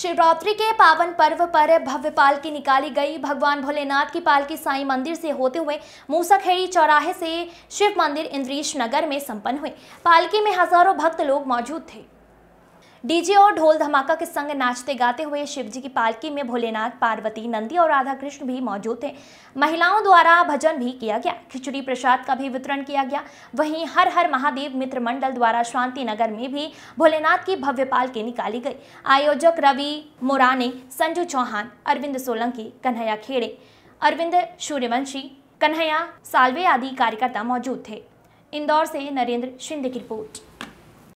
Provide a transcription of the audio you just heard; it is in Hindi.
शिवरात्रि के पावन पर्व पर भव्य पालकी निकाली गई भगवान भोलेनाथ की पालकी साई मंदिर से होते हुए मूसाखेड़ी चौराहे से शिव मंदिर इंद्रीश नगर में संपन्न हुई पालकी में हजारों भक्त लोग मौजूद थे डीजे और ढोल धमाका के संग नाचते गाते हुए शिवजी की पालकी में भोलेनाथ पार्वती नंदी और राधा कृष्ण भी मौजूद थे महिलाओं द्वारा भजन भी किया गया खिचड़ी प्रसाद का भी वितरण किया गया वहीं हर हर महादेव मित्र मंडल द्वारा शांति नगर में भी भोलेनाथ की भव्य पालकी निकाली गई आयोजक रवि मोराने संजू चौहान अरविंद सोलंकी कन्हैया खेड़े अरविंद सूर्यवंशी कन्हैया सालवे आदि कार्यकर्ता मौजूद थे इंदौर से नरेंद्र शिंदे की रिपोर्ट